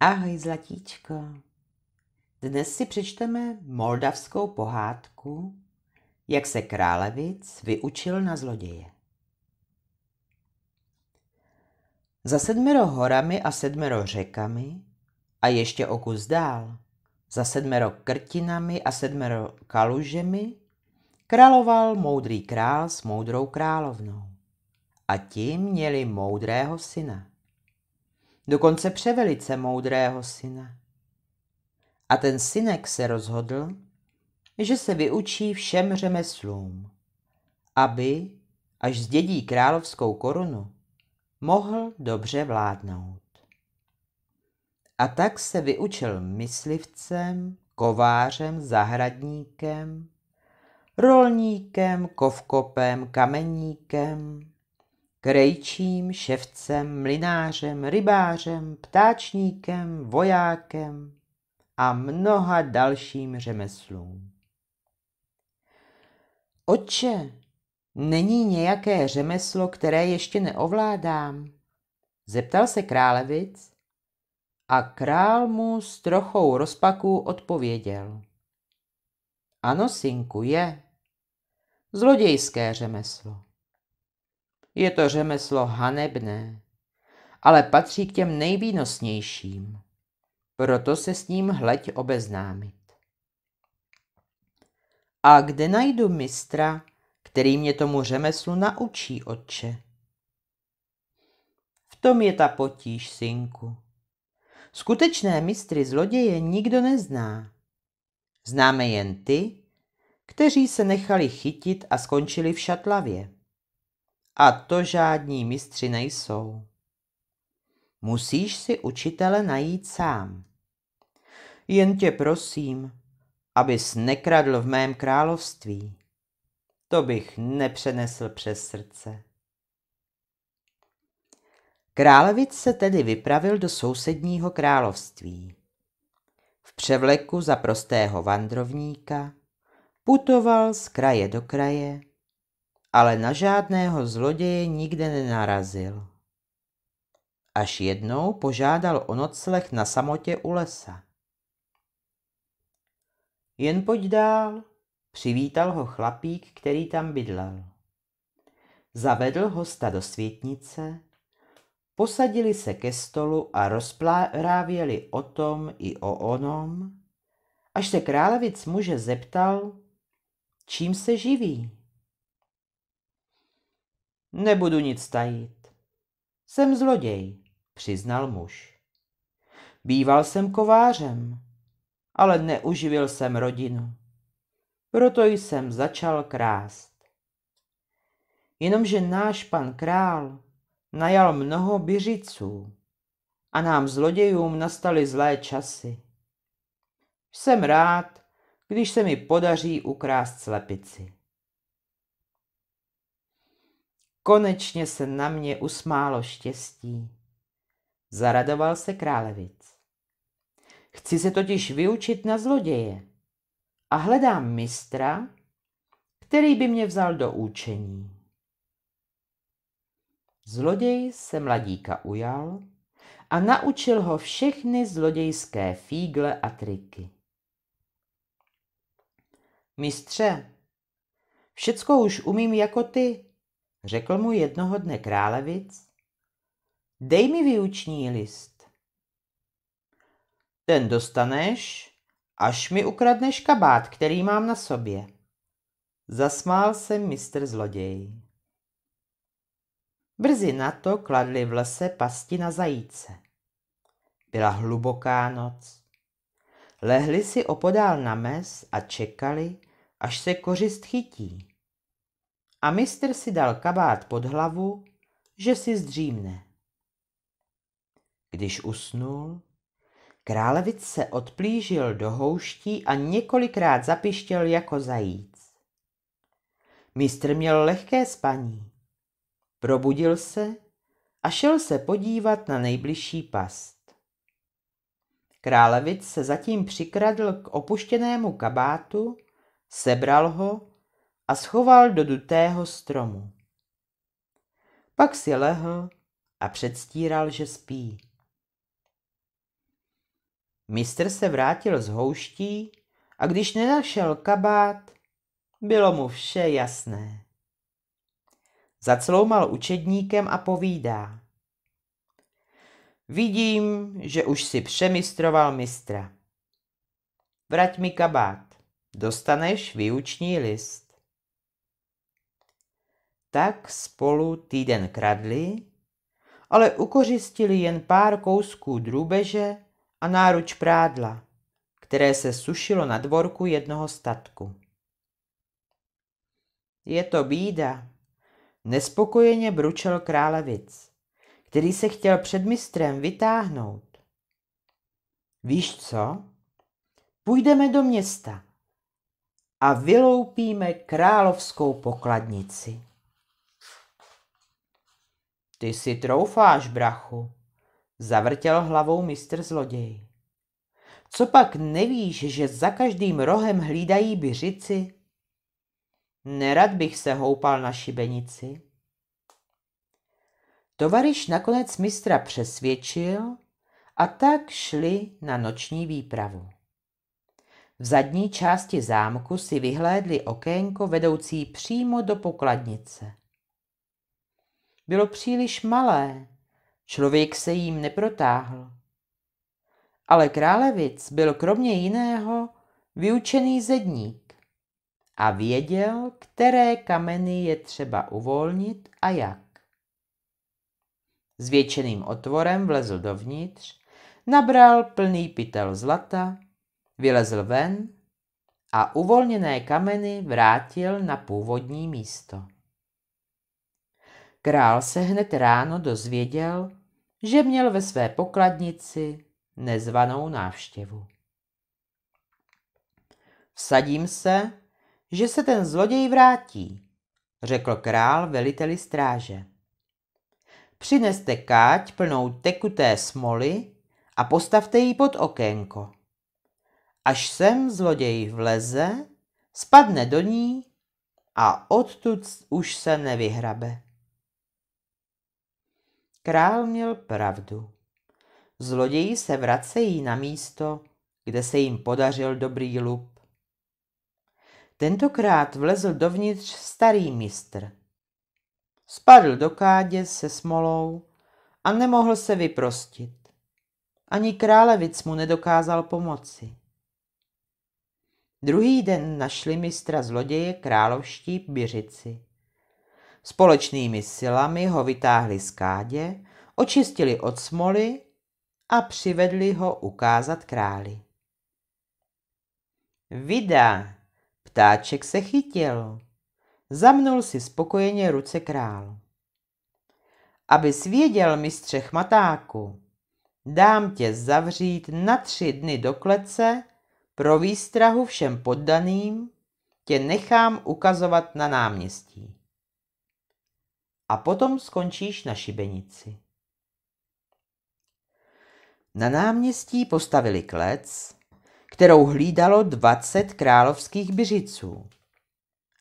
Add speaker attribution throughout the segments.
Speaker 1: Ahoj, zlatíčko. Dnes si přečteme moldavskou pohádku, jak se královic vyučil na zloděje. Za sedmero horami a sedmero řekami a ještě o kus dál, za sedmero krtinami a sedmero kalužemi, královal moudrý král s moudrou královnou. A ti měli moudrého syna dokonce převelice moudrého syna. A ten synek se rozhodl, že se vyučí všem řemeslům, aby, až zdědí královskou korunu, mohl dobře vládnout. A tak se vyučil myslivcem, kovářem, zahradníkem, rolníkem, kovkopem, kameníkem, krejčím, ševcem, mlinářem, rybářem, ptáčníkem, vojákem a mnoha dalším řemeslům. Oče, není nějaké řemeslo, které ještě neovládám? Zeptal se králevic a král mu s trochou rozpaků odpověděl. Ano, synku, je. Zlodějské řemeslo. Je to řemeslo hanebné, ale patří k těm nejvýnosnějším. Proto se s ním hleď obeznámit. A kde najdu mistra, který mě tomu řemeslu naučí, otče? V tom je ta potíž, synku. Skutečné mistry zloděje nikdo nezná. Známe jen ty, kteří se nechali chytit a skončili v šatlavě. A to žádní mistři nejsou. Musíš si učitele najít sám. Jen tě prosím, abys nekradl v mém království. To bych nepřenesl přes srdce. Královic se tedy vypravil do sousedního království. V převleku za prostého vandrovníka putoval z kraje do kraje, ale na žádného zloděje nikde nenarazil. Až jednou požádal o nocleh na samotě u lesa. Jen pojď dál, přivítal ho chlapík, který tam bydlel. Zavedl hosta do světnice, posadili se ke stolu a rozprávěli o tom i o onom, až se králevic muže zeptal, čím se živí. Nebudu nic tajit. Jsem zloděj, přiznal muž. Býval jsem kovářem, ale neuživil jsem rodinu. Proto jsem začal krást. Jenomže náš pan král najal mnoho byřiců a nám zlodějům nastaly zlé časy. Jsem rád, když se mi podaří ukrást slepici. Konečně se na mě usmálo štěstí. Zaradoval se králevic. Chci se totiž vyučit na zloděje a hledám mistra, který by mě vzal do účení. Zloděj se mladíka ujal a naučil ho všechny zlodějské fígle a triky. Mistře, všecko už umím jako ty, Řekl mu jednoho dne králevic, dej mi výuční list. Ten dostaneš, až mi ukradneš kabát, který mám na sobě. Zasmál se mistr zloděj. Brzy na to kladli v lese pasti na zajíce. Byla hluboká noc. Lehli si opodál na mes a čekali, až se kořist chytí a mistr si dal kabát pod hlavu, že si zdřímne. Když usnul, královic se odplížil do houští a několikrát zapištěl jako zajíc. Mistr měl lehké spaní. Probudil se a šel se podívat na nejbližší past. Královic se zatím přikradl k opuštěnému kabátu, sebral ho a schoval do dutého stromu. Pak si lehl a předstíral, že spí. Mistr se vrátil z houští a když nenašel kabát, bylo mu vše jasné. Zacloumal učedníkem a povídá. Vidím, že už si přemistroval mistra. Vrať mi kabát, dostaneš výuční list. Tak spolu týden kradli, ale ukořistili jen pár kousků drůbeže a náruč prádla, které se sušilo na dvorku jednoho statku. Je to bída, nespokojeně bručel králevic, který se chtěl před mistrem vytáhnout. Víš co? Půjdeme do města a vyloupíme královskou pokladnici. Ty si troufáš, brachu, zavrtěl hlavou mistr zloděj. Co pak nevíš, že za každým rohem hlídají byřici? Nerad bych se houpal na šibenici. Tovariš nakonec mistra přesvědčil a tak šli na noční výpravu. V zadní části zámku si vyhlédli okénko vedoucí přímo do pokladnice. Bylo příliš malé, člověk se jím neprotáhl. Ale královic byl kromě jiného vyučený zedník a věděl, které kameny je třeba uvolnit a jak. Zvětšeným otvorem vlezl dovnitř, nabral plný pytel zlata, vylezl ven a uvolněné kameny vrátil na původní místo. Král se hned ráno dozvěděl, že měl ve své pokladnici nezvanou návštěvu. Vsadím se, že se ten zloděj vrátí, řekl král veliteli stráže. Přineste káť plnou tekuté smoly a postavte ji pod okénko. Až sem zloděj vleze, spadne do ní a odtud už se nevyhrabe. Král měl pravdu. Zloději se vracejí na místo, kde se jim podařil dobrý lup. Tentokrát vlezl dovnitř starý mistr. Spadl do kádě se smolou a nemohl se vyprostit. Ani králevic mu nedokázal pomoci. Druhý den našli mistra zloděje královští Biřici. Společnými silami ho vytáhli z kádě, očistili od smoly a přivedli ho ukázat králi. Vida, ptáček se chytil. Zamnul si spokojeně ruce král. Aby svěděl mistře chmatáku, dám tě zavřít na tři dny do klece, pro výstrahu všem poddaným tě nechám ukazovat na náměstí a potom skončíš na šibenici. Na náměstí postavili klec, kterou hlídalo 20 královských byřiců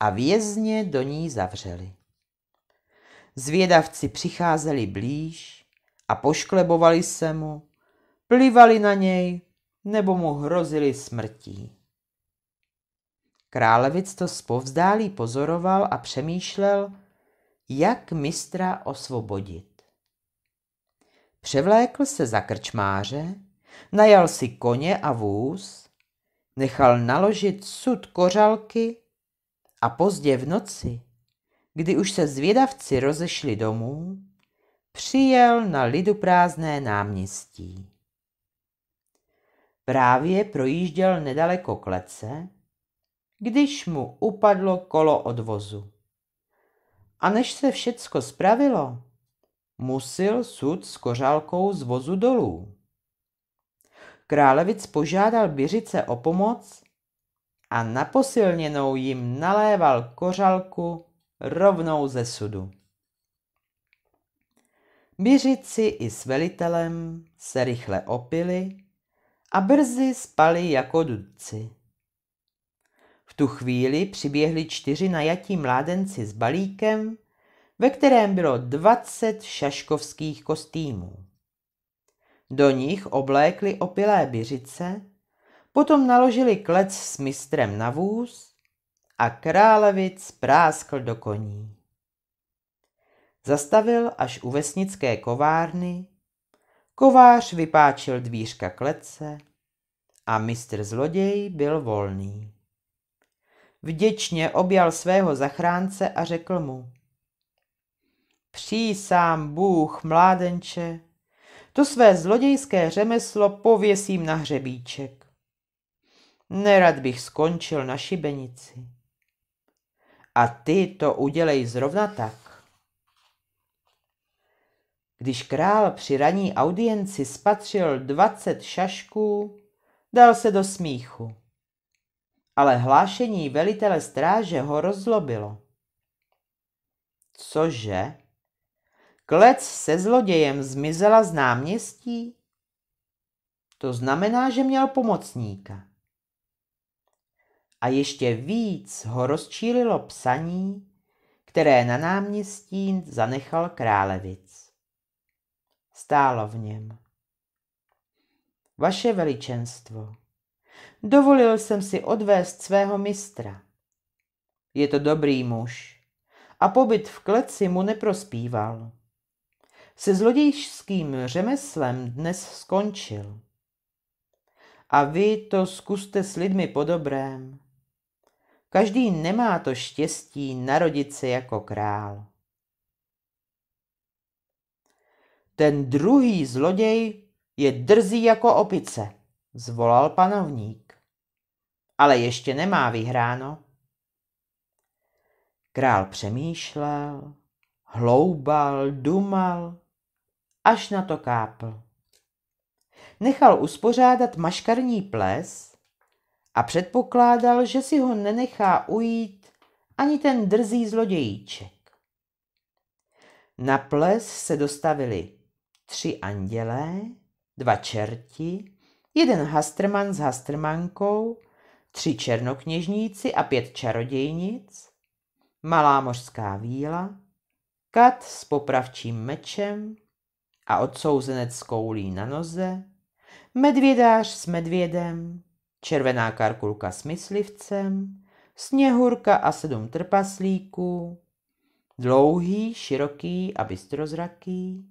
Speaker 1: a vězně do ní zavřeli. Zvědavci přicházeli blíž a pošklebovali se mu, plivali na něj nebo mu hrozili smrtí. Královic to spovzdálí pozoroval a přemýšlel, jak mistra osvobodit. Převlékl se za krčmáře, najal si koně a vůz, nechal naložit sud kořalky a pozdě v noci, kdy už se zvědavci rozešli domů, přijel na lidu prázdné náměstí. Právě projížděl nedaleko klece, když mu upadlo kolo od vozu. A než se všecko spravilo, musil sud s kořálkou z vozu dolů. Králevic požádal Biřice o pomoc a naposilněnou jim naléval kořalku rovnou ze sudu. Biřici i s velitelem se rychle opili a brzy spali jako dudci. V tu chvíli přiběhli čtyři najatí mládenci s balíkem, ve kterém bylo dvacet šaškovských kostýmů. Do nich oblékli opilé byřice, potom naložili klec s mistrem na vůz a královic práskl do koní. Zastavil až u vesnické kovárny, kovář vypáčil dvířka klece a mistr zloděj byl volný. Vděčně objal svého zachránce a řekl mu. Přísám Bůh, mládenče, to své zlodějské řemeslo pověsím na hřebíček. Nerad bych skončil na šibenici. A ty to udělej zrovna tak. Když král při raní audienci spatřil dvacet šašků, dal se do smíchu ale hlášení velitele stráže ho rozlobilo. Cože? Klec se zlodějem zmizela z náměstí? To znamená, že měl pomocníka. A ještě víc ho rozčílilo psaní, které na náměstí zanechal Králevic. Stálo v něm. Vaše veličenstvo. Dovolil jsem si odvést svého mistra. Je to dobrý muž a pobyt v kleci mu neprospíval. Se zlodějským řemeslem dnes skončil. A vy to zkuste s lidmi po dobrém. Každý nemá to štěstí narodit se jako král. Ten druhý zloděj je drzý jako opice, zvolal panovník ale ještě nemá vyhráno. Král přemýšlel, hloubal, dumal, až na to kápl. Nechal uspořádat maškarní ples a předpokládal, že si ho nenechá ujít ani ten drzý zlodějíček. Na ples se dostavili tři andělé, dva čerti, jeden hastrman s hastrmankou tři černokněžníci a pět čarodějnic, malá mořská víla, kat s popravčím mečem a odsouzenec s koulí na noze, medvědář s medvědem, červená karkulka s myslivcem, sněhurka a sedm trpaslíků, dlouhý, široký a bystrozraký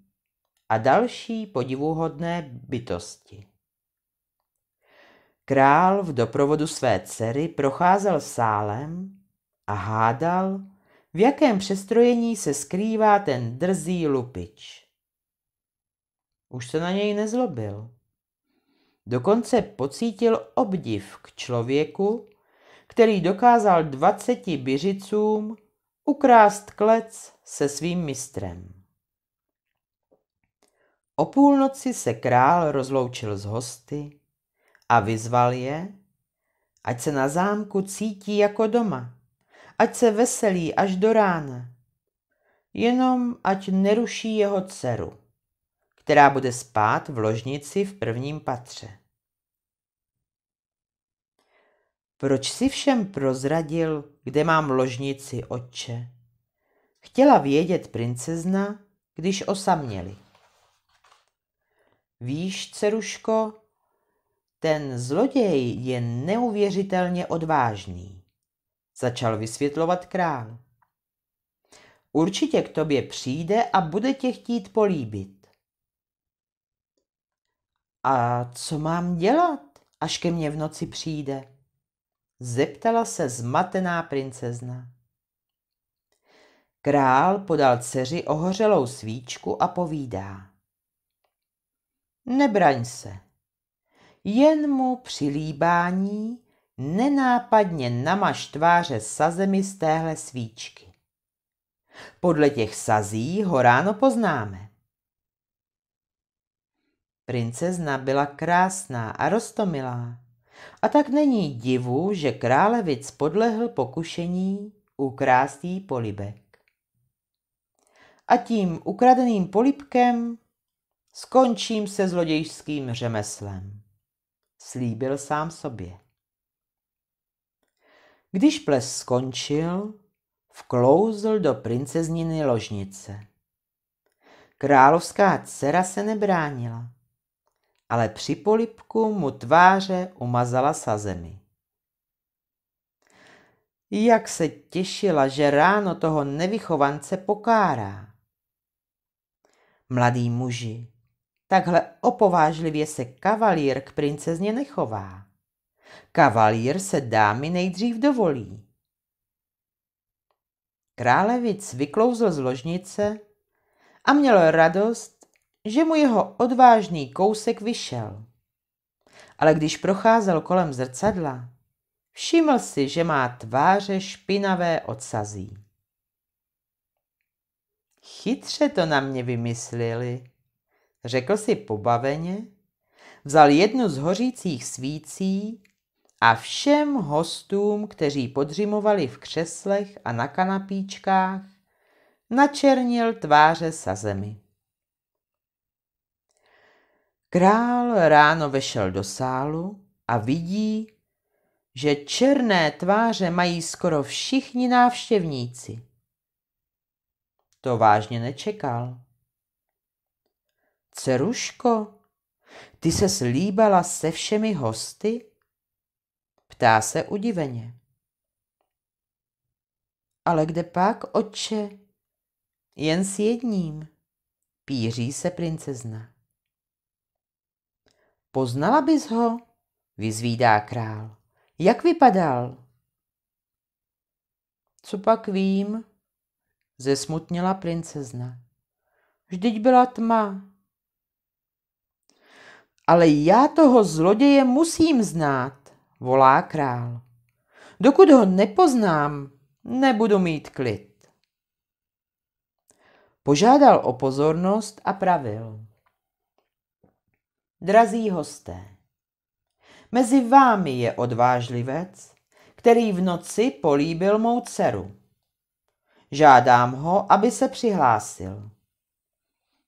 Speaker 1: a další podivuhodné bytosti. Král v doprovodu své dcery procházel sálem a hádal, v jakém přestrojení se skrývá ten drzý lupič. Už se na něj nezlobil. Dokonce pocítil obdiv k člověku, který dokázal dvaceti byřicům ukrást klec se svým mistrem. O půlnoci se král rozloučil s hosty a vyzval je, ať se na zámku cítí jako doma, ať se veselí až do rána, jenom ať neruší jeho dceru, která bude spát v ložnici v prvním patře. Proč si všem prozradil, kde mám ložnici, otče? Chtěla vědět princezna, když osaměli. Víš, ceruško, ten zloděj je neuvěřitelně odvážný, začal vysvětlovat král. Určitě k tobě přijde a bude tě chtít políbit. A co mám dělat, až ke mně v noci přijde? Zeptala se zmatená princezna. Král podal dceři ohořelou svíčku a povídá. Nebraň se, jen mu při líbání nenápadně namaž tváře sazemi z téhle svíčky. Podle těch sazí ho ráno poznáme. Princezna byla krásná a rostomilá. A tak není divu, že králevic podlehl pokušení ukrást jí polibek. A tím ukradeným polibkem skončím se zlodějským řemeslem slíbil sám sobě. Když ples skončil, vklouzl do princezniny ložnice. Královská dcera se nebránila, ale při polipku mu tváře umazala zemi. Jak se těšila, že ráno toho nevychovance pokárá. mladý muži, Takhle opovážlivě se kavalír k princezně nechová. Kavalír se dámy nejdřív dovolí. Králevic vyklouzl z ložnice a měl radost, že mu jeho odvážný kousek vyšel. Ale když procházel kolem zrcadla, všiml si, že má tváře špinavé odsazí. Chytře to na mě vymysleli, řekl si pobaveně, vzal jednu z hořících svící a všem hostům, kteří podřimovali v křeslech a na kanapíčkách, načernil tváře sa zemi. Král ráno vešel do sálu a vidí, že černé tváře mají skoro všichni návštěvníci. To vážně nečekal. Ceruško, ty se slíbala se všemi hosty? Ptá se udiveně. Ale kde pak, otče? Jen s jedním, píří se princezna. Poznala bys ho, vyzvídá král. Jak vypadal? Co pak vím, zesmutnila princezna. Vždyť byla tma, ale já toho zloděje musím znát, volá král. Dokud ho nepoznám, nebudu mít klid. Požádal o pozornost a pravil. Drazí hosté, mezi vámi je odvážlivec, který v noci políbil mou dceru. Žádám ho, aby se přihlásil.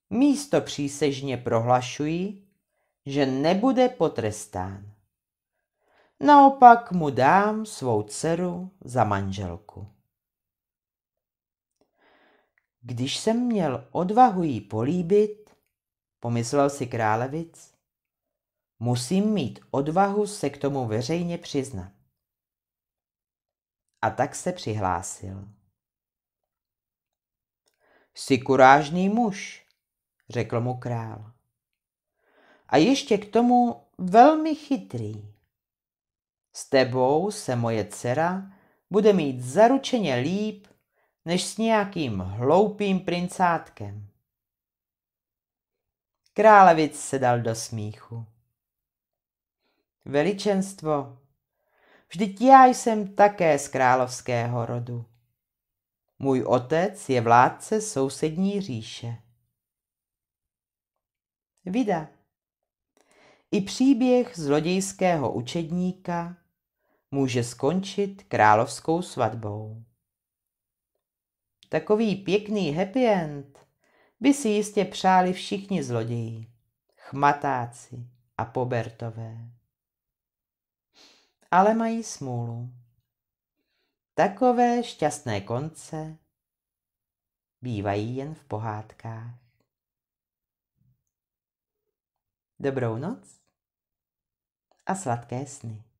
Speaker 1: Místo přísežně prohlašuji, že nebude potrestán. Naopak mu dám svou dceru za manželku. Když jsem měl odvahu jí políbit, pomyslel si královic, musím mít odvahu se k tomu veřejně přiznat. A tak se přihlásil. Jsi kurážný muž, řekl mu král a ještě k tomu velmi chytrý. S tebou se moje dcera bude mít zaručeně líp, než s nějakým hloupým princátkem. Královic se dal do smíchu. Veličenstvo, vždyť já jsem také z královského rodu. Můj otec je vládce sousední říše. Vida, i příběh zlodějského učedníka může skončit královskou svatbou. Takový pěkný happy end by si jistě přáli všichni zloději, chmatáci a pobertové. Ale mají smůlu. Takové šťastné konce bývají jen v pohádkách. Dobrou noc a sladké sny.